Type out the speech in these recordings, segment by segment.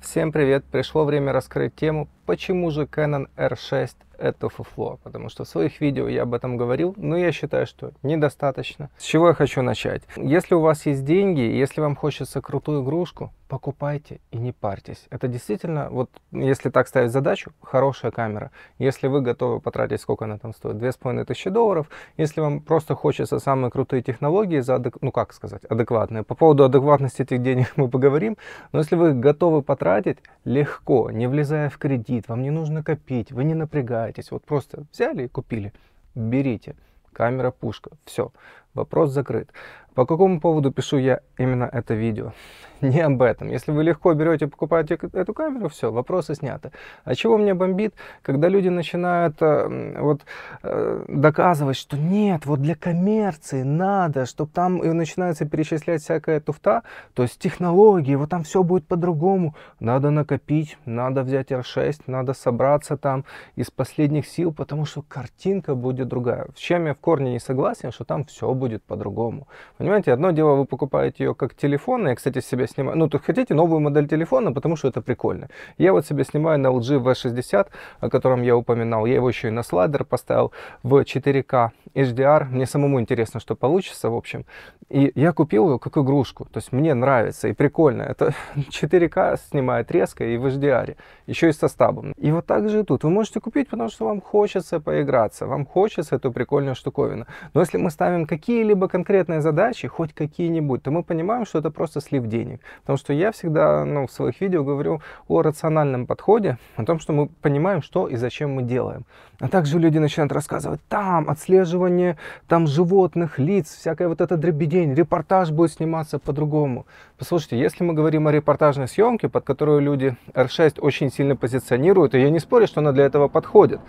Всем привет! Пришло время раскрыть тему Почему же Canon R6 это фуфло? Потому что в своих видео я об этом говорил, но я считаю, что недостаточно. С чего я хочу начать? Если у вас есть деньги, если вам хочется крутую игрушку, покупайте и не парьтесь. Это действительно, вот если так ставить задачу, хорошая камера. Если вы готовы потратить, сколько она там стоит, половиной тысячи долларов, если вам просто хочется самые крутые технологии, за адек... ну как сказать, адекватные. По поводу адекватности этих денег мы поговорим, но если вы готовы потратить, легко, не влезая в кредит, кредит, вам не нужно копить, вы не напрягаетесь. Вот просто взяли и купили. Берите. Камера, пушка. Все. Вопрос закрыт. По какому поводу пишу я именно это видео? Не об этом. Если вы легко берете и покупаете эту камеру, все, вопросы сняты. А чего мне бомбит, когда люди начинают э, вот, э, доказывать, что нет, вот для коммерции надо, чтобы там и начинается перечислять всякая туфта, то есть технологии, вот там все будет по-другому. Надо накопить, надо взять R6, надо собраться там из последних сил, потому что картинка будет другая. В чем я в корне не согласен, что там все будет по-другому. Понимаете, одно дело, вы покупаете ее как телефон, я, кстати, себя снимаю, ну, тут хотите новую модель телефона, потому что это прикольно. Я вот себе снимаю на LG V60, о котором я упоминал, я его еще и на слайдер поставил в 4 k HDR, мне самому интересно, что получится, в общем. И я купил ее как игрушку, то есть мне нравится и прикольно. Это 4 k снимает резко и в HDR, еще и со стабом. И вот так же и тут. Вы можете купить, потому что вам хочется поиграться, вам хочется эту прикольную штуковину. Но если мы ставим какие-либо конкретные задачи, задачи хоть какие-нибудь, то мы понимаем, что это просто слив денег. Потому что я всегда ну, в своих видео говорю о рациональном подходе, о том, что мы понимаем, что и зачем мы делаем. А также люди начинают рассказывать, там отслеживание там животных, лиц, всякая вот эта дребедень, репортаж будет сниматься по-другому. Послушайте, если мы говорим о репортажной съемке, под которую люди R6 очень сильно позиционируют, и я не спорю, что она для этого подходит.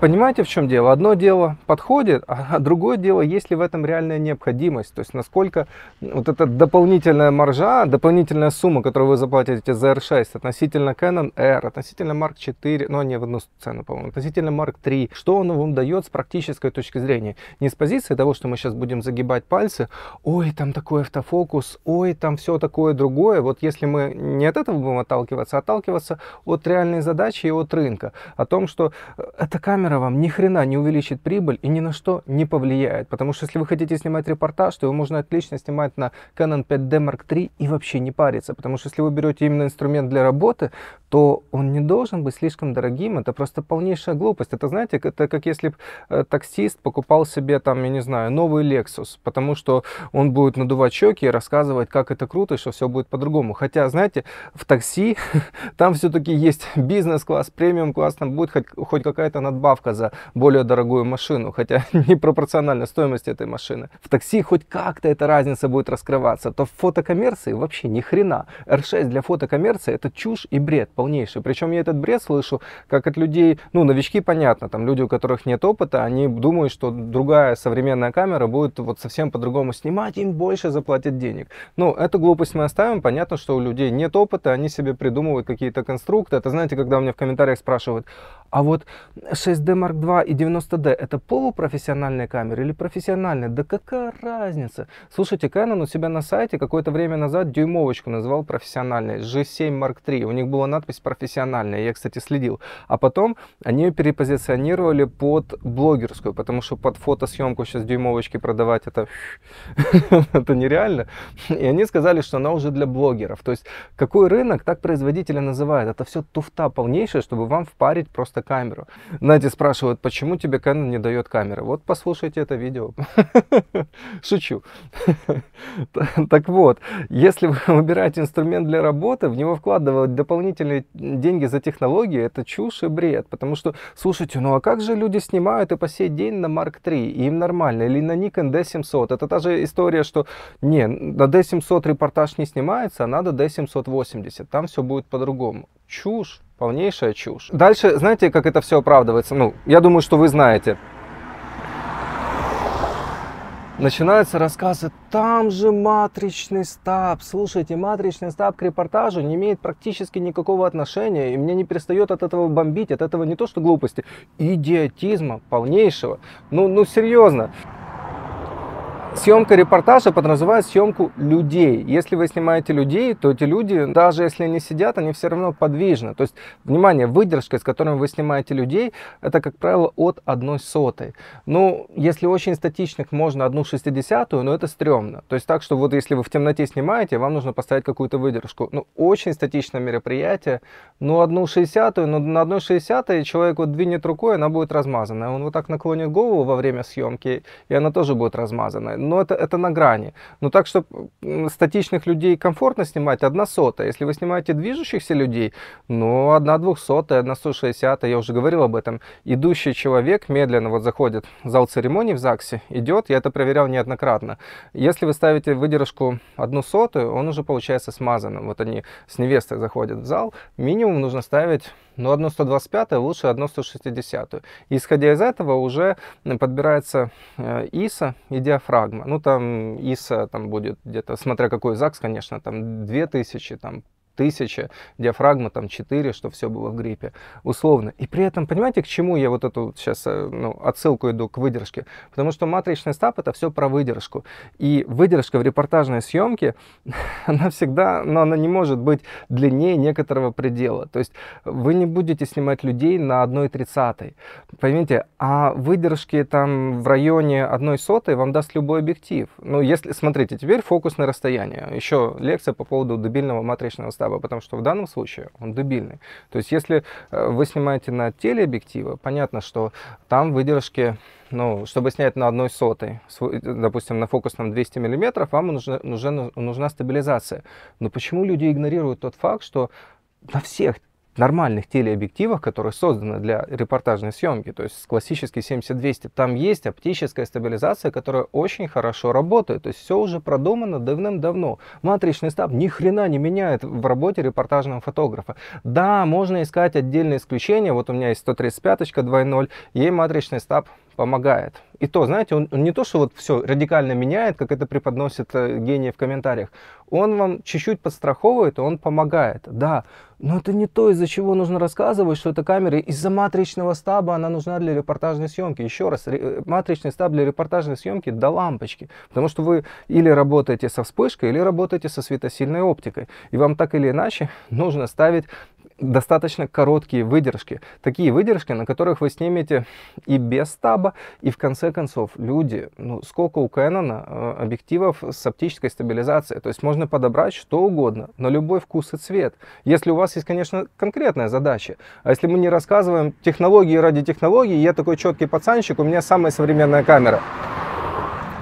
Понимаете, в чем дело? Одно дело подходит, а, а другое дело, есть ли в этом реальная необходимость. То есть, насколько вот эта дополнительная маржа, дополнительная сумма, которую вы заплатите за R6 относительно Canon R, относительно Mark 4, ну, не в одну цену, по-моему, относительно Mark 3, что он вам дает с практической точки зрения? Не с позиции того, что мы сейчас будем загибать пальцы, ой, там такой автофокус, ой, там все такое другое. Вот если мы не от этого будем отталкиваться, а отталкиваться от реальной задачи и от рынка, о том, что э, эта камера камера вам ни хрена не увеличит прибыль и ни на что не повлияет. Потому что если вы хотите снимать репортаж, то его можно отлично снимать на Canon 5D Mark III и вообще не париться. Потому что если вы берете именно инструмент для работы, то он не должен быть слишком дорогим. Это просто полнейшая глупость. Это, знаете, это как если бы э, таксист покупал себе, там, я не знаю, новый Lexus, потому что он будет надувать щеки и рассказывать, как это круто, и что все будет по-другому. Хотя, знаете, в такси там все-таки есть бизнес-класс, премиум-класс, там будет хоть, хоть какая-то надбавка прилавка за более дорогую машину, хотя непропорциональна стоимость этой машины. В такси хоть как-то эта разница будет раскрываться, то в фотокоммерции вообще ни хрена. R6 для фотокоммерции это чушь и бред полнейший. Причем я этот бред слышу как от людей, ну новички понятно, там люди, у которых нет опыта, они думают, что другая современная камера будет вот совсем по-другому снимать, им больше заплатят денег. Ну, эту глупость мы оставим, понятно, что у людей нет опыта, они себе придумывают какие-то конструкты. Это знаете, когда у меня в комментариях спрашивают, а вот 6D Mark II и 90D это полупрофессиональные камеры или профессиональные? Да какая разница? Слушайте, Canon у себя на сайте какое-то время назад дюймовочку называл профессиональной. G7 Mark III. У них была надпись профессиональная. Я, кстати, следил. А потом они ее перепозиционировали под блогерскую, потому что под фотосъемку сейчас дюймовочки продавать это, это нереально. И они сказали, что она уже для блогеров. То есть какой рынок, так производители называют. Это все туфта полнейшая, чтобы вам впарить просто камеру. Надя спрашивает, почему тебе Canon не дает камеры? Вот послушайте это видео. Шучу. Так вот, если вы выбираете инструмент для работы, в него вкладывать дополнительные деньги за технологии, это чушь и бред. Потому что, слушайте, ну а как же люди снимают и по сей день на Mark III, им нормально, или на Nikon D700? Это та же история, что не, на D700 репортаж не снимается, а надо D780, там все будет по-другому. Чушь. Полнейшая чушь. Дальше, знаете, как это все оправдывается? Ну, я думаю, что вы знаете. Начинаются рассказы, там же матричный стаб. Слушайте, матричный стаб к репортажу не имеет практически никакого отношения, и мне не перестает от этого бомбить, от этого не то что глупости, идиотизма полнейшего. Ну, ну серьезно. Съемка репортажа подразумевает съемку людей. Если вы снимаете людей, то эти люди, даже если они сидят, они все равно подвижны. То есть, внимание, выдержка, с которой вы снимаете людей, это, как правило, от одной сотой. Ну, если очень статичных, можно одну шестидесятую, но это стрёмно. То есть так, что вот если вы в темноте снимаете, вам нужно поставить какую-то выдержку. Ну, очень статичное мероприятие, но одну шестьдесятую, но на одной шестьдесятой человек вот двинет рукой, она будет размазана. Он вот так наклонит голову во время съемки, и она тоже будет размазана но это, это на грани. Но ну, так, чтобы статичных людей комфортно снимать, одна сотая. Если вы снимаете движущихся людей, ну, одна двухсотая, одна сто шестьдесятая, я уже говорил об этом. Идущий человек медленно вот заходит в зал церемонии в ЗАГСе, идет, я это проверял неоднократно. Если вы ставите выдержку одну сотую, он уже получается смазанным. Вот они с невестой заходят в зал, минимум нужно ставить ну, но 125 лучше 160. Исходя из этого уже подбирается э, ИСа и диафрагма. Ну там ИСа там будет где-то, смотря какой ЗАГС, конечно, там 2000, там тысяча, диафрагма там 4, что все было в гриппе, условно. И при этом, понимаете, к чему я вот эту сейчас э, ну, отсылку иду к выдержке? Потому что матричный стаб это все про выдержку. И выдержка в репортажной съемке, она всегда, но ну, она не может быть длиннее некоторого предела. То есть вы не будете снимать людей на 1,30. Понимаете, а выдержки там в районе 1 сотой вам даст любой объектив. Ну, если, смотрите, теперь фокусное расстояние. Еще лекция по поводу дебильного матричного стаба масштаба, потому что в данном случае он дебильный. То есть если э, вы снимаете на телеобъективы, понятно, что там выдержки ну, чтобы снять на одной сотой, э, допустим, на фокусном 200 мм, вам нужна, нужна, нужна стабилизация. Но почему люди игнорируют тот факт, что на всех нормальных телеобъективах, которые созданы для репортажной съемки, то есть классический 70-200, там есть оптическая стабилизация, которая очень хорошо работает, то есть все уже продумано давным-давно. Матричный стаб ни хрена не меняет в работе репортажного фотографа. Да, можно искать отдельные исключения, вот у меня есть 135 2.0, ей матричный стаб помогает. И то, знаете, он, он не то, что вот все радикально меняет, как это преподносит э, гений в комментариях. Он вам чуть-чуть подстраховывает, он помогает. Да, но это не то, из-за чего нужно рассказывать, что эта камера из-за матричного стаба, она нужна для репортажной съемки. Еще раз, ре- э, матричный стаб для репортажной съемки до лампочки. Потому что вы или работаете со вспышкой, или работаете со светосильной оптикой. И вам так или иначе нужно ставить достаточно короткие выдержки. Такие выдержки, на которых вы снимете и без стаба, и в конце концов люди, ну сколько у Canon э, объективов с оптической стабилизацией, то есть можно подобрать что угодно, на любой вкус и цвет. Если у вас есть, конечно, конкретная задача, а если мы не рассказываем технологии ради технологии, я такой четкий пацанчик, у меня самая современная камера.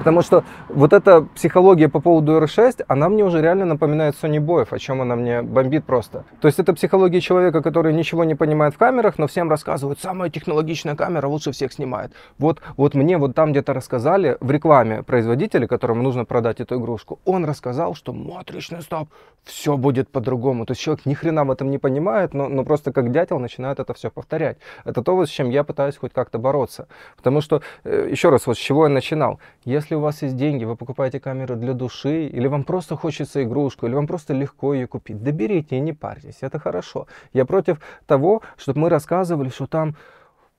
Потому что вот эта психология по поводу R6, она мне уже реально напоминает Sony Боев, о чем она мне бомбит просто. То есть это психология человека, который ничего не понимает в камерах, но всем рассказывают, самая технологичная камера лучше всех снимает. Вот, вот мне вот там где-то рассказали в рекламе производителя, которому нужно продать эту игрушку, он рассказал, что матричный стоп, все будет по-другому. То есть человек ни хрена в этом не понимает, но, но просто как дятел начинает это все повторять. Это то, с чем я пытаюсь хоть как-то бороться. Потому что, э, еще раз, вот с чего я начинал. Если если у вас есть деньги, вы покупаете камеру для души, или вам просто хочется игрушку, или вам просто легко ее купить, да и не парьтесь, это хорошо. Я против того, чтобы мы рассказывали, что там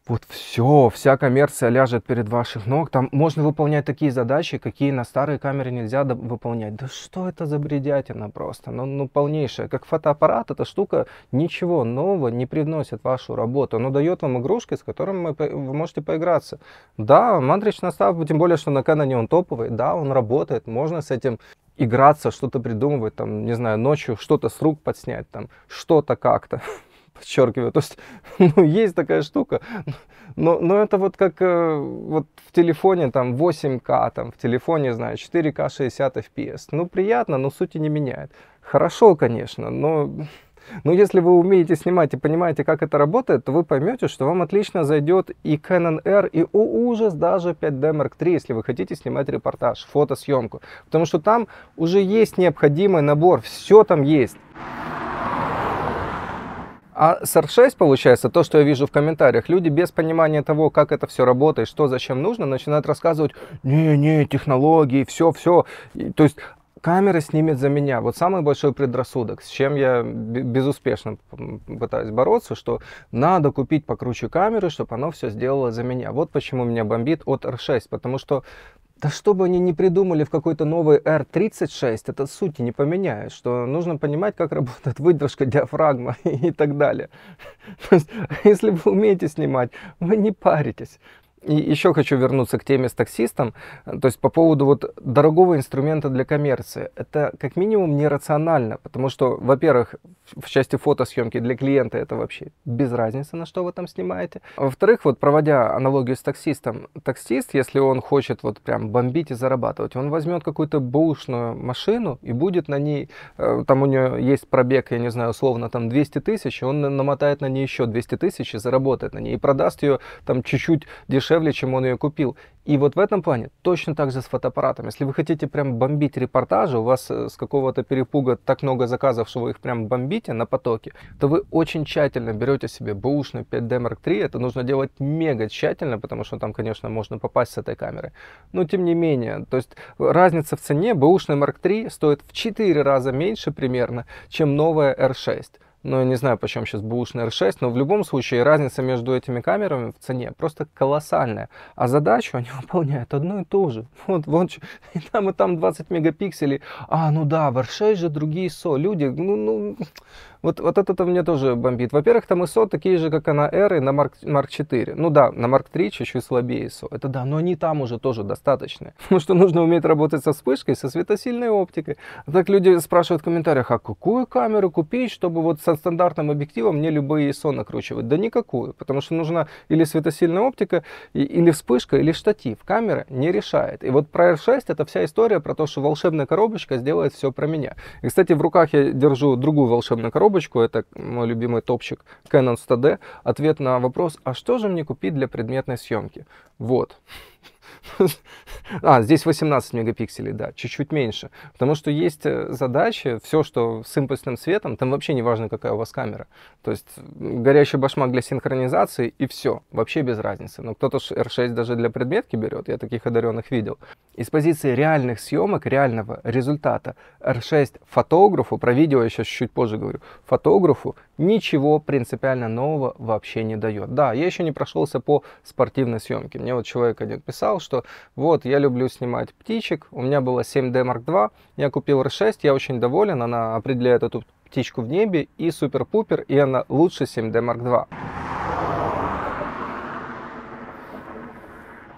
вот все, вся коммерция ляжет перед ваших ног. Там можно выполнять такие задачи, какие на старой камере нельзя выполнять. Да что это за бредятина просто? Ну, ну полнейшая. Как фотоаппарат, эта штука ничего нового не привносит в вашу работу. Но дает вам игрушки, с которыми вы можете поиграться. Да, матричный состав, тем более, что на Canon он топовый. Да, он работает, можно с этим играться, что-то придумывать, там, не знаю, ночью что-то с рук подснять, там, что-то как-то подчеркиваю. То есть, ну, есть такая штука, но, но это вот как э, вот в телефоне там 8К, там в телефоне, знаю, 4К 60 FPS. Ну, приятно, но сути не меняет. Хорошо, конечно, но... Но если вы умеете снимать и понимаете, как это работает, то вы поймете, что вам отлично зайдет и Canon R, и, о ужас, даже 5D Mark III, если вы хотите снимать репортаж, фотосъемку. Потому что там уже есть необходимый набор, все там есть. А с R6 получается то, что я вижу в комментариях. Люди без понимания того, как это все работает, что зачем нужно, начинают рассказывать, не-не, технологии, все-все. То есть камера снимет за меня. Вот самый большой предрассудок, с чем я безуспешно пытаюсь бороться, что надо купить покруче камеры, чтобы оно все сделало за меня. Вот почему меня бомбит от R6, потому что да что бы они ни придумали в какой-то новый R36, это сути не поменяет, что нужно понимать, как работает выдержка, диафрагма и, так далее. если вы умеете снимать, вы не паритесь. И еще хочу вернуться к теме с таксистом, то есть по поводу вот дорогого инструмента для коммерции. Это как минимум нерационально, потому что, во-первых, в части фотосъемки для клиента это вообще без разницы, на что вы там снимаете. Во-вторых, вот проводя аналогию с таксистом, таксист, если он хочет вот прям бомбить и зарабатывать, он возьмет какую-то бушную машину и будет на ней, э, там у него есть пробег, я не знаю, условно там 200 тысяч, он намотает на ней еще 200 тысяч и заработает на ней, и продаст ее там чуть-чуть дешевле дешевле, чем он ее купил. И вот в этом плане точно так же с фотоаппаратом. Если вы хотите прям бомбить репортажи, у вас э, с какого-то перепуга так много заказов, что вы их прям бомбите на потоке, то вы очень тщательно берете себе бэушный 5D Mark III. Это нужно делать мега тщательно, потому что там, конечно, можно попасть с этой камеры. Но тем не менее, то есть разница в цене бэушный Mark III стоит в 4 раза меньше примерно, чем новая R6. Ну, я не знаю, почем сейчас бушный R6, но в любом случае разница между этими камерами в цене просто колоссальная. А задачу они выполняют одну и ту же. Вот, вот, и там, и там 20 мегапикселей. А, ну да, в R6 же другие СО. Люди, ну, ну, вот, вот это-то мне тоже бомбит. Во-первых, там ISO такие же, как и на R и на Mark, Mark 4. Ну да, на Mark 3 чуть-чуть слабее ISO. Это да, но они там уже тоже достаточны. Потому что нужно уметь работать со вспышкой, со светосильной оптикой. А так люди спрашивают в комментариях, а какую камеру купить, чтобы вот со стандартным объективом мне любые ISO накручивать? Да никакую, потому что нужна или светосильная оптика, и, или вспышка, или штатив. Камера не решает. И вот про R6 это вся история про то, что волшебная коробочка сделает все про меня. И, кстати, в руках я держу другую волшебную коробочку, коробочку, это мой любимый топчик Canon 100D, ответ на вопрос, а что же мне купить для предметной съемки? Вот. А, здесь 18 мегапикселей, да, чуть-чуть меньше. Потому что есть э, задачи, все, что с импульсным светом, там вообще не важно, какая у вас камера. То есть горящий башмак для синхронизации и все, вообще без разницы. Но кто-то R6 даже для предметки берет, я таких одаренных видел. Из позиции реальных съемок, реального результата, R6 фотографу, про видео я сейчас чуть позже говорю, фотографу ничего принципиально нового вообще не дает. Да, я еще не прошелся по спортивной съемке. Мне вот человек один писал, что вот, я люблю снимать птичек, у меня было 7D Mark II, я купил R6, я очень доволен, она определяет эту птичку в небе и супер-пупер, и она лучше 7D Mark II.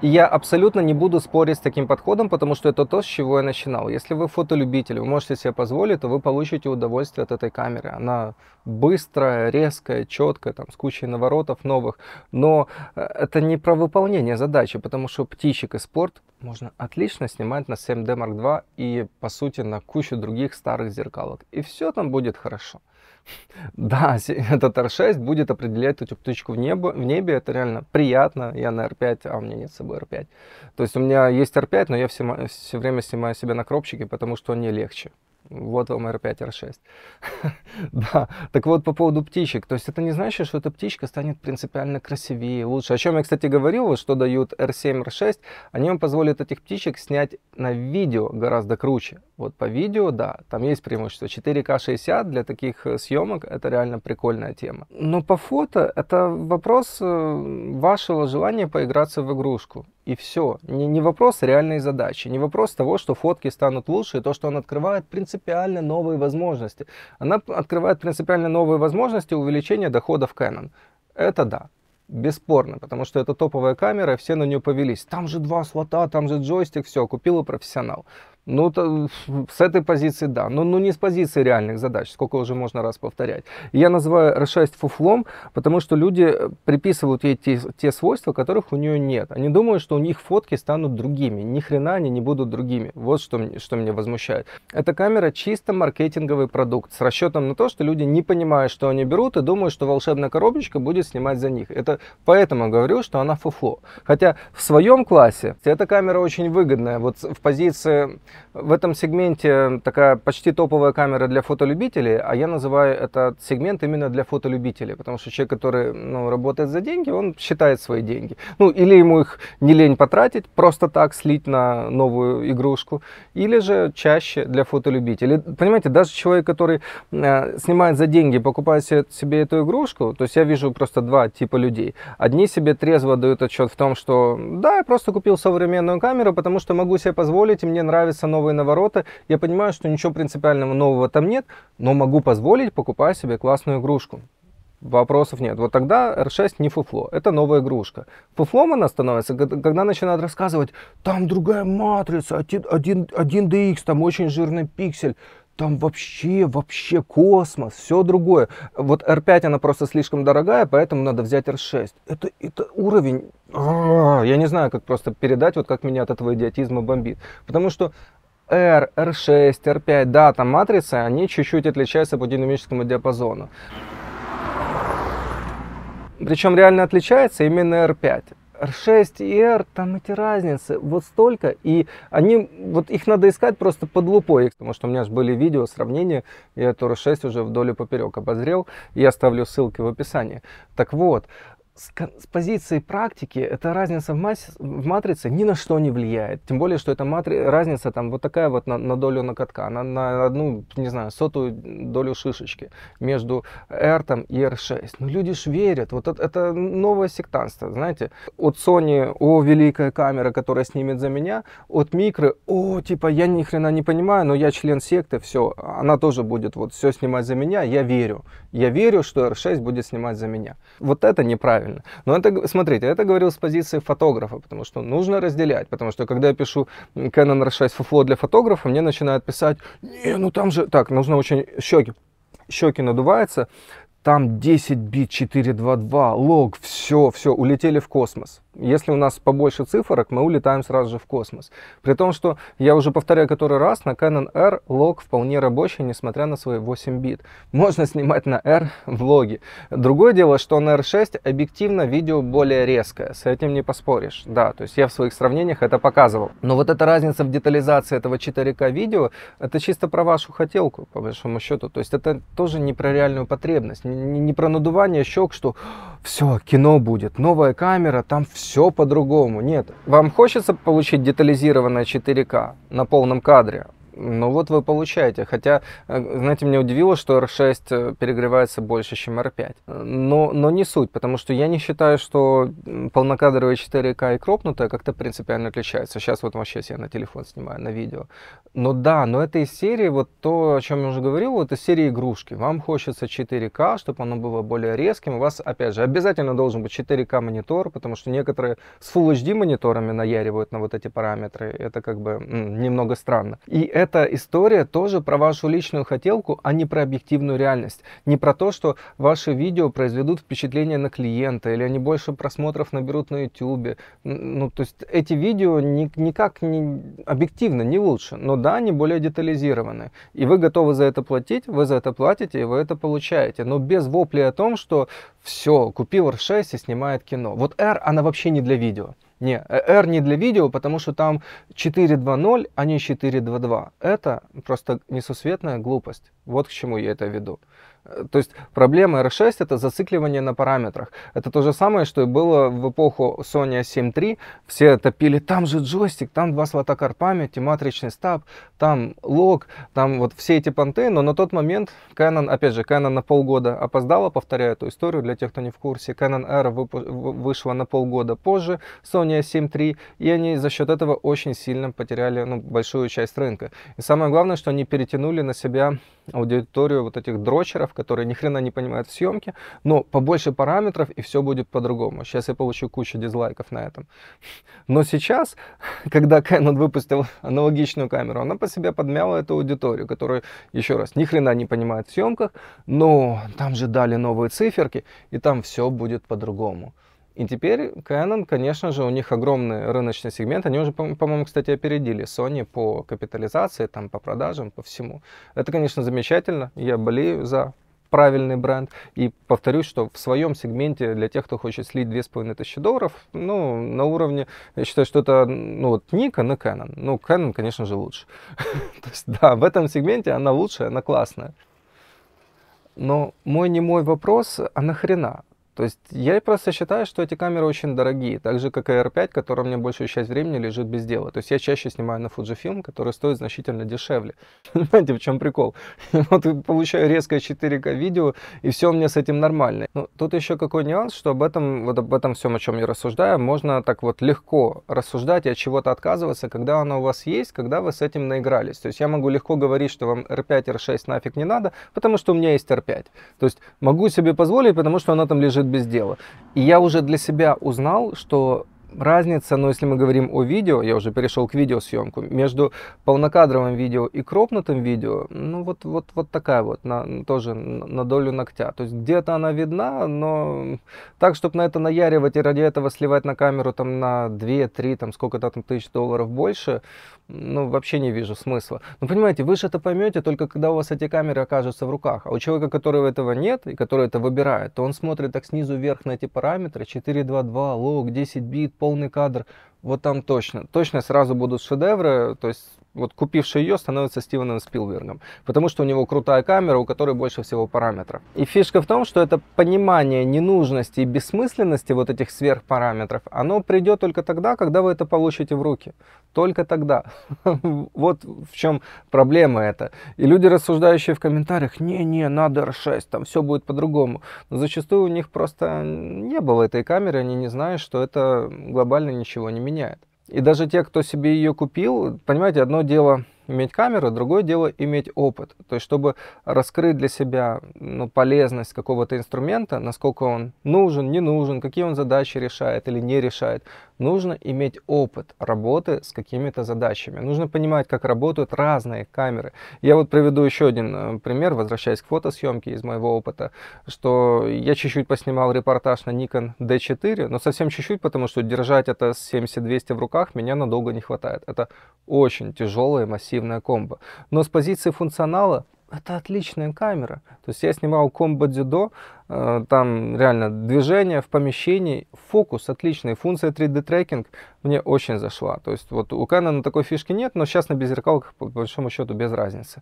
И я абсолютно не буду спорить с таким подходом, потому что это то, с чего я начинал. Если вы фотолюбитель, вы можете себе позволить, то вы получите удовольствие от этой камеры. Она быстрая, резкая, четкая, там, с кучей наворотов новых. Но э, это не про выполнение задачи, потому что птичек и спорт можно отлично снимать на 7D Mark II и, по сути, на кучу других старых зеркалок. И все там будет хорошо. Да, этот R6 будет определять эту птичку в, небо, в небе, это реально приятно. Я на R5, а у меня нет с собой R5. То есть у меня есть R5, но я все, все время снимаю себя на кропчике, потому что он не легче. Вот вам R5, R6. да. Так вот, по поводу птичек. То есть это не значит, что эта птичка станет принципиально красивее, лучше. О чем я, кстати, говорил, вот что дают R7, R6. Они вам позволят этих птичек снять на видео гораздо круче. Вот по видео, да, там есть преимущество. 4К 60 для таких э, съемок это реально прикольная тема. Но по фото это вопрос э, вашего желания поиграться в игрушку и все. Не, не вопрос реальной задачи, не вопрос того, что фотки станут лучше, и то, что он открывает принципиально новые возможности. Она открывает принципиально новые возможности увеличения доходов Canon. Это да. Бесспорно, потому что это топовая камера, все на нее повелись. Там же два слота, там же джойстик, все, Купил купила профессионал. Ну, то, с этой позиции да, но ну, ну, не с позиции реальных задач, сколько уже можно раз повторять. Я называю R6 фуфлом, потому что люди э, приписывают ей те, те свойства, которых у нее нет. Они думают, что у них фотки станут другими. Ни хрена они не будут другими. Вот что, что меня возмущает. Эта камера чисто маркетинговый продукт с расчетом на то, что люди не понимают, что они берут и думают, что волшебная коробочка будет снимать за них. Это поэтому говорю, что она фуфло. Хотя в своем классе эта камера очень выгодная. Вот в позиции в этом сегменте такая почти топовая камера для фотолюбителей, а я называю этот сегмент именно для фотолюбителей, потому что человек, который ну, работает за деньги, он считает свои деньги. Ну, или ему их не лень потратить, просто так слить на новую игрушку, или же чаще для фотолюбителей. Понимаете, даже человек, который э, снимает за деньги, покупает себе эту игрушку, то есть я вижу просто два типа людей. Одни себе трезво дают отчет в том, что да, я просто купил современную камеру, потому что могу себе позволить, и мне нравится появляются новые навороты. Я понимаю, что ничего принципиального нового там нет, но могу позволить, покупать себе классную игрушку. Вопросов нет. Вот тогда R6 не фуфло, это новая игрушка. Фуфлом она становится, когда начинают рассказывать, там другая матрица, 1, 1, 1DX, там очень жирный пиксель, там вообще, вообще космос, все другое. Вот R5 она просто слишком дорогая, поэтому надо взять R6. Это, это уровень, а, я не знаю, как просто передать, вот как меня от этого идиотизма бомбит. Потому что R, R6, R5, да, там матрицы, они чуть-чуть отличаются по динамическому диапазону. Причем реально отличается именно R5. R6 и R, там эти разницы вот столько, и они, вот их надо искать просто под лупой, потому что у меня же были видео сравнения, я эту R6 уже вдоль и поперек обозрел, я оставлю ссылки в описании. Так вот, с, позиции практики эта разница в, массе, в матрице ни на что не влияет. Тем более, что эта матри, разница там вот такая вот на, на долю накатка, на, на одну, не знаю, сотую долю шишечки между R там, и R6. Ну, люди ж верят. Вот это, это новое сектанство, знаете. От Sony, о, великая камера, которая снимет за меня. От Микры, о, типа, я ни хрена не понимаю, но я член секты, все. Она тоже будет вот все снимать за меня, я верю. Я верю, что R6 будет снимать за меня. Вот это неправильно правильно. Но это, смотрите, это говорил с позиции фотографа, потому что нужно разделять, потому что когда я пишу Canon R6 фуфло для фотографа, мне начинают писать, не, ну там же, так, нужно очень щеки, щеки надуваются, там 10 бит 422, лог, все, все, улетели в космос если у нас побольше цифрок, мы улетаем сразу же в космос. При том, что, я уже повторяю который раз, на Canon R лог вполне рабочий, несмотря на свои 8 бит. Можно снимать на R влоги. Другое дело, что на R6 объективно видео более резкое, с этим не поспоришь. Да, то есть я в своих сравнениях это показывал. Но вот эта разница в детализации этого 4К видео, это чисто про вашу хотелку, по большому счету. То есть это тоже не про реальную потребность, не, про надувание щек, что все, кино будет, новая камера, там все все по-другому. Нет, вам хочется получить детализированное 4К на полном кадре? Ну вот вы получаете. Хотя, э, знаете, меня удивило, что R6 э, перегревается больше, чем R5. Но, но не суть, потому что я не считаю, что полнокадровые 4К и кропнутые как-то принципиально отличаются. Сейчас вот вообще я на телефон снимаю, на видео. Но да, но это из серии, вот то, о чем я уже говорил, это из серии игрушки. Вам хочется 4К, чтобы оно было более резким. У вас, опять же, обязательно должен быть 4К монитор, потому что некоторые с Full HD мониторами наяривают на вот эти параметры. Это как бы немного странно. И это эта история тоже про вашу личную хотелку, а не про объективную реальность. Не про то, что ваши видео произведут впечатление на клиента, или они больше просмотров наберут на YouTube. Ну, то есть эти видео ни, никак не объективно не лучше, но да, они более детализированы. И вы готовы за это платить, вы за это платите, и вы это получаете. Но без вопли о том, что все, купил R6 и снимает кино. Вот R, она вообще не для видео. Не, э, R не для видео, потому что там 4.2.0, а не 4.2.2. Это просто несусветная глупость. Вот к чему я это веду. То есть проблема R6 это зацикливание на параметрах. Это то же самое, что и было в эпоху Sony 7.3. Все топили, там же джойстик, там два слота карт памяти, матричный стаб, там лог, там вот все эти понты. Но на тот момент Canon, опять же, Canon на полгода опоздала, повторяю эту историю для тех, кто не в курсе. Canon R вышла на полгода позже Sony 7.3, и они за счет этого очень сильно потеряли ну, большую часть рынка. И самое главное, что они перетянули на себя аудиторию вот этих дрочеров, которые ни хрена не понимают в съемке, но побольше параметров, и все будет по-другому. Сейчас я получу кучу дизлайков на этом. Но сейчас, когда Canon выпустил аналогичную камеру, она по себе подмяла эту аудиторию, которая, еще раз, ни хрена не понимает в съемках, но там же дали новые циферки, и там все будет по-другому. И теперь Canon, конечно же, у них огромный рыночный сегмент. Они уже, по-моему, кстати, опередили Sony по капитализации, там, по продажам, по всему. Это, конечно, замечательно. Я болею за правильный бренд. И повторюсь, что в своем сегменте для тех, кто хочет слить 2500 долларов, ну, на уровне, я считаю, что это, ну, вот Nikon и Canon. Ну, Canon, конечно же, лучше. То есть, да, в этом сегменте она лучшая, она классная. Но мой не мой вопрос, а нахрена? То есть я просто считаю, что эти камеры очень дорогие, так же как и R5, которая мне большую часть времени лежит без дела. То есть я чаще снимаю на Fujifilm, который стоит значительно дешевле. Понимаете, в чем прикол? вот получаю резкое 4К видео, и все у меня с этим нормально. Но ну, тут еще какой нюанс, что об этом, вот об этом всем, о чем я рассуждаю, можно так вот легко рассуждать и от чего-то отказываться, когда оно у вас есть, когда вы с этим наигрались. То есть я могу легко говорить, что вам R5, R6 нафиг не надо, потому что у меня есть R5. То есть могу себе позволить, потому что она там лежит оставляют без дела. И я уже для себя узнал, что разница, но ну, если мы говорим о видео, я уже перешел к видеосъемку, между полнокадровым видео и кропнутым видео, ну вот, вот, вот такая вот, на, тоже на долю ногтя. То есть где-то она видна, но так, чтобы на это наяривать и ради этого сливать на камеру там на 2-3, там сколько-то там тысяч долларов больше, ну, вообще не вижу смысла. Ну, понимаете, вы же это поймете только когда у вас эти камеры окажутся в руках. А у человека, которого этого нет и который это выбирает, то он смотрит так снизу вверх на эти параметры. 4.2.2, лог, 10 бит, полный кадр. Вот там точно. Точно сразу будут шедевры. То есть вот купивший ее, становится Стивеном Спилбергом, потому что у него крутая камера, у которой больше всего параметров. И фишка в том, что это понимание ненужности и бессмысленности вот этих сверхпараметров, оно придет только тогда, когда вы это получите в руки. Только тогда. Вот в чем проблема это. И люди, рассуждающие в комментариях, не-не, надо R6, там все будет по-другому. Но зачастую у них просто не было этой камеры, они не знают, что это глобально ничего не меняет. И даже те, кто себе ее купил, понимаете, одно дело иметь камеру, другое дело иметь опыт. То есть, чтобы раскрыть для себя ну, полезность какого-то инструмента, насколько он нужен, не нужен, какие он задачи решает или не решает, нужно иметь опыт работы с какими-то задачами. Нужно понимать, как работают разные камеры. Я вот приведу еще один э, пример, возвращаясь к фотосъемке из моего опыта, что я чуть-чуть поснимал репортаж на Nikon D4, но совсем чуть-чуть, потому что держать это с 70-200 в руках меня надолго не хватает. Это очень тяжелая массивная комбо. Но с позиции функционала это отличная камера. То есть я снимал комбо-дзюдо, э, там реально движение в помещении, фокус отличный, функция 3D-трекинг мне очень зашла. То есть вот у Canon такой фишки нет, но сейчас на беззеркалках по большому счету без разницы.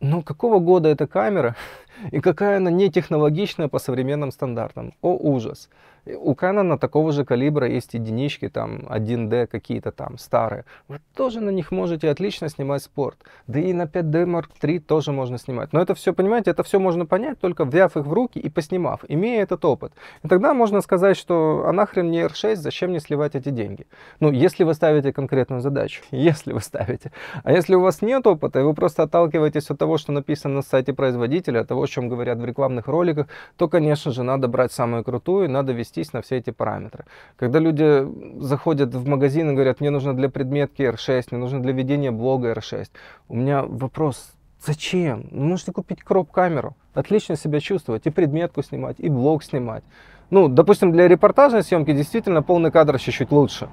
Но ну, какого года эта камера и какая она не технологичная по современным стандартам? О ужас! У Канона такого же калибра есть единички, там 1D какие-то там старые. Вы тоже на них можете отлично снимать спорт. Да и на 5D Mark III тоже можно снимать. Но это все, понимаете, это все можно понять, только взяв их в руки и поснимав, имея этот опыт. И тогда можно сказать, что а нахрен мне R6, зачем мне сливать эти деньги? Ну, если вы ставите конкретную задачу, если вы ставите. А если у вас нет опыта, и вы просто отталкиваетесь от того, что написано на сайте производителя, от того, о чем говорят в рекламных роликах, то, конечно же, надо брать самую крутую, надо вести перевестись на все эти параметры. Когда люди заходят в магазин и говорят, мне нужно для предметки R6, мне нужно для ведения блога R6, у меня вопрос, зачем? Ну, можете купить кроп-камеру, отлично себя чувствовать, и предметку снимать, и блог снимать. Ну, допустим, для репортажной съемки действительно полный кадр чуть-чуть лучше.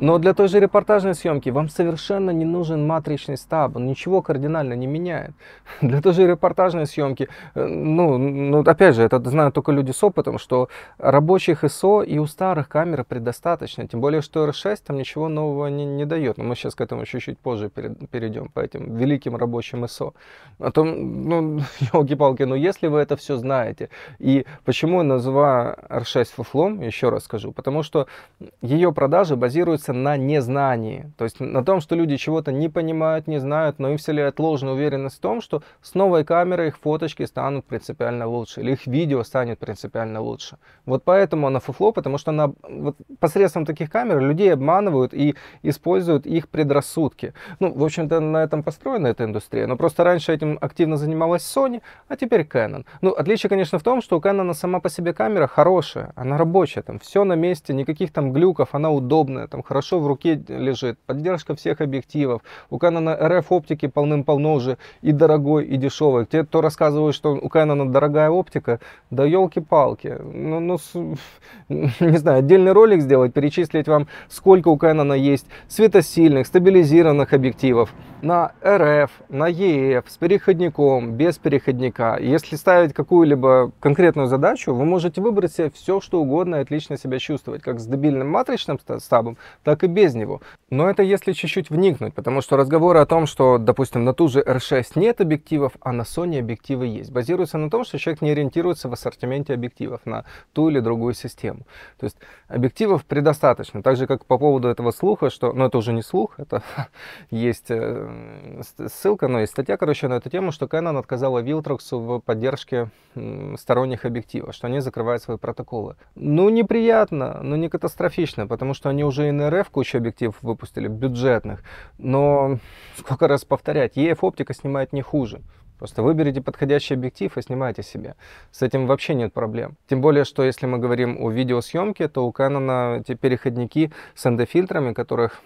Но для той же репортажной съемки вам совершенно не нужен матричный стаб, он ничего кардинально не меняет. Для той же репортажной съемки, э, ну, ну опять же, это знают только люди с опытом, что рабочих ISO и у старых камер предостаточно, тем более, что R6 там ничего нового не, не дает. Но мы сейчас к этому чуть-чуть позже перейдем, по этим великим рабочим ISO. А то, ну, елки-палки, но ну, если вы это все знаете, и почему я называю R6 фуфлом, еще раз скажу, потому что ее продажи базируются строится на незнании, то есть на том, что люди чего-то не понимают, не знают, но им вселяет ложную уверенность в том, что с новой камерой их фоточки станут принципиально лучше, или их видео станет принципиально лучше. Вот поэтому она фуфло, потому что она вот, посредством таких камер людей обманывают и используют их предрассудки. Ну, в общем-то, на этом построена эта индустрия, но просто раньше этим активно занималась Sony, а теперь Canon. Ну, отличие, конечно, в том, что у Canon сама по себе камера хорошая, она рабочая, там все на месте, никаких там глюков, она удобная, там хорошо хорошо в руке лежит. Поддержка всех объективов. У Canon RF оптики полным-полно уже и дорогой, и дешевый. Те, кто рассказывает, что у Canon дорогая оптика, да елки-палки. Ну, ну, с... не знаю, отдельный ролик сделать, перечислить вам, сколько у Canon есть светосильных, стабилизированных объективов на RF, на EF, с переходником, без переходника. Если ставить какую-либо конкретную задачу, вы можете выбрать себе все, что угодно и отлично себя чувствовать, как с дебильным матричным стабом, так и без него. Но это если чуть-чуть вникнуть, потому что разговоры о том, что, допустим, на ту же R6 нет объективов, а на Sony объективы есть, базируются на том, что человек не ориентируется в ассортименте объективов на ту или другую систему. То есть объективов предостаточно. Так же, как по поводу этого слуха, что... но ну, это уже не слух, это есть э, ссылка, но есть статья, короче, на эту тему, что Canon отказала Viltrox в поддержке сторонних объективов, что они закрывают свои протоколы. Ну, неприятно, но ну, не катастрофично, потому что они уже и на РФ кучу объектив выпустили, бюджетных, но сколько раз повторять, EF-оптика снимает не хуже. Просто выберите подходящий объектив и снимайте себе. С этим вообще нет проблем. Тем более, что если мы говорим о видеосъемке, то у Canon а, те переходники с эндофильтрами, которых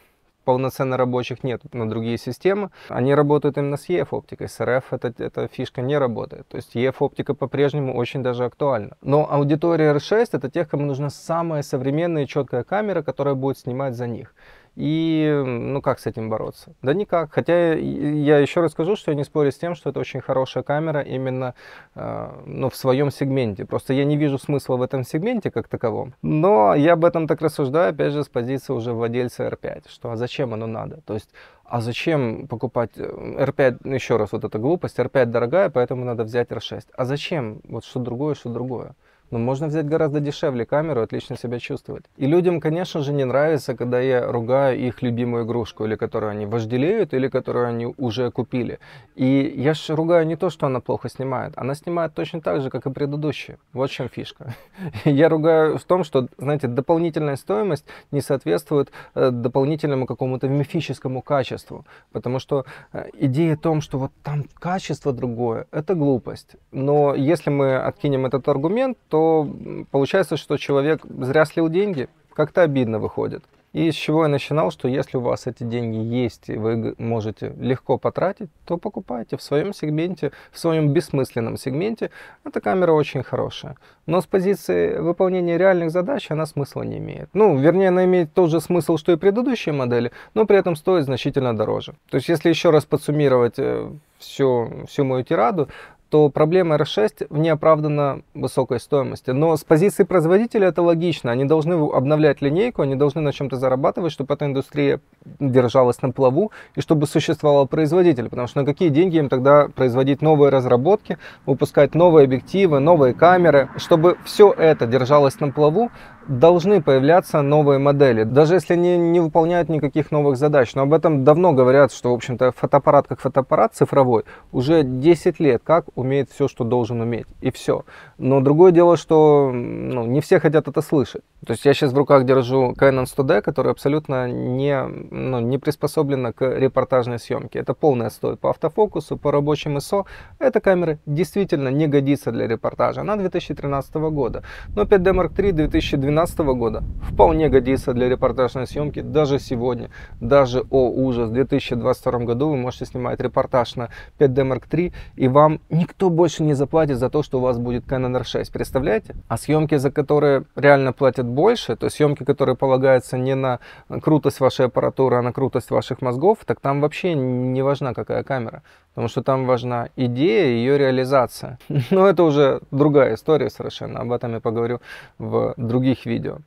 полноценно рабочих нет на другие системы. Они работают именно с EF-оптикой. С RF эта, эта фишка не работает. То есть EF-оптика по-прежнему очень даже актуальна. Но аудитория R6 это тех, кому нужна самая современная и четкая камера, которая будет снимать за них. И ну как с этим бороться? Да никак. Хотя я еще раз скажу, что я не спорю с тем, что это очень хорошая камера именно э, ну, в своем сегменте. Просто я не вижу смысла в этом сегменте как таковом. Но я об этом так рассуждаю, опять же, с позиции уже владельца R5, что а зачем оно надо? То есть а зачем покупать R5, э, еще раз, вот эта глупость, R5 дорогая, поэтому надо взять R6. А зачем? Вот что другое, что другое но можно взять гораздо дешевле камеру, отлично себя чувствовать. И людям, конечно же, не нравится, когда я ругаю их любимую игрушку, или которую они вожделеют, или которую они уже купили. И я же ругаю не то, что она плохо снимает, она снимает точно так же, как и предыдущие. Вот в чем фишка. Я ругаю в том, что, знаете, дополнительная стоимость не соответствует э, дополнительному какому-то мифическому качеству, потому что э, идея о том, что вот там качество другое, это глупость. Но если мы откинем этот аргумент, то получается, что человек зря слил деньги. Как-то обидно выходит. И с чего я начинал, что если у вас эти деньги есть, и вы можете легко потратить, то покупайте в своем сегменте, в своем бессмысленном сегменте. Эта камера очень хорошая. Но с позиции выполнения реальных задач она смысла не имеет. Ну, вернее, она имеет тот же смысл, что и предыдущие модели, но при этом стоит значительно дороже. То есть, если еще раз подсуммировать э, всю, всю мою тираду, что проблема R6 в неоправданно высокой стоимости. Но с позиции производителя это логично. Они должны обновлять линейку, они должны на чем-то зарабатывать, чтобы эта индустрия держалась на плаву и чтобы существовал производитель. Потому что на какие деньги им тогда производить новые разработки, выпускать новые объективы, новые камеры. Чтобы все это держалось на плаву, должны появляться новые модели, даже если они не выполняют никаких новых задач. Но об этом давно говорят, что, в общем-то, фотоаппарат как фотоаппарат цифровой уже 10 лет, как у умеет все, что должен уметь, и все. Но другое дело, что ну, не все хотят это слышать. То есть я сейчас в руках держу Canon 100D, который абсолютно не, ну, не приспособлена к репортажной съемке. Это полный отстой по автофокусу, по рабочим ISO. Эта камера действительно не годится для репортажа. Она 2013 года. Но 5D Mark III 2012 года вполне годится для репортажной съемки даже сегодня. Даже, о ужас, в 2022 году вы можете снимать репортаж на 5D Mark III и вам никто никто больше не заплатит за то, что у вас будет Canon R6, представляете? А съемки, за которые реально платят больше, то есть съемки, которые полагаются не на крутость вашей аппаратуры, а на крутость ваших мозгов, так там вообще не важна какая камера, потому что там важна идея и ее реализация. Но это уже другая история совершенно, об этом я поговорю в других видео.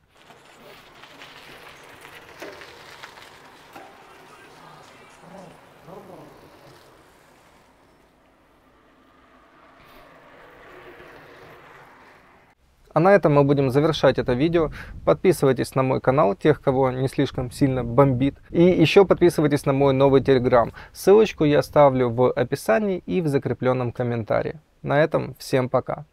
А на этом мы будем завершать это видео. Подписывайтесь на мой канал, тех, кого не слишком сильно бомбит. И еще подписывайтесь на мой новый телеграм. Ссылочку я оставлю в описании и в закрепленном комментарии. На этом всем пока.